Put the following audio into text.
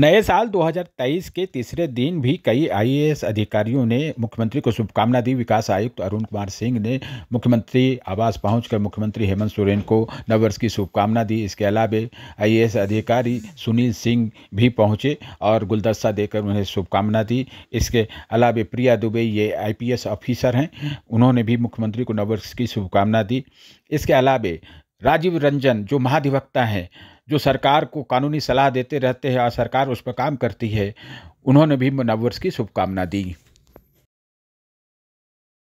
नए साल 2023 के तीसरे दिन भी कई आईएएस अधिकारियों ने मुख्यमंत्री को शुभकामना दी विकास आयुक्त अरुण कुमार सिंह ने मुख्यमंत्री आवास पहुंचकर मुख्यमंत्री हेमंत सोरेन को नववर्ष की शुभकामना दी इसके अलावा आईएएस अधिकारी सुनील सिंह भी पहुंचे और गुलदस्ता देकर उन्हें शुभकामना दी इसके अलावा प्रिया दुबे ये आई ऑफिसर हैं उन्होंने भी मुख्यमंत्री को नववर्ष की शुभकामना दी इसके अलावा राजीव रंजन जो महाधिवक्ता हैं जो सरकार को कानूनी सलाह देते रहते हैं और सरकार उस पर काम करती है उन्होंने भी नववर्ष की शुभकामना दी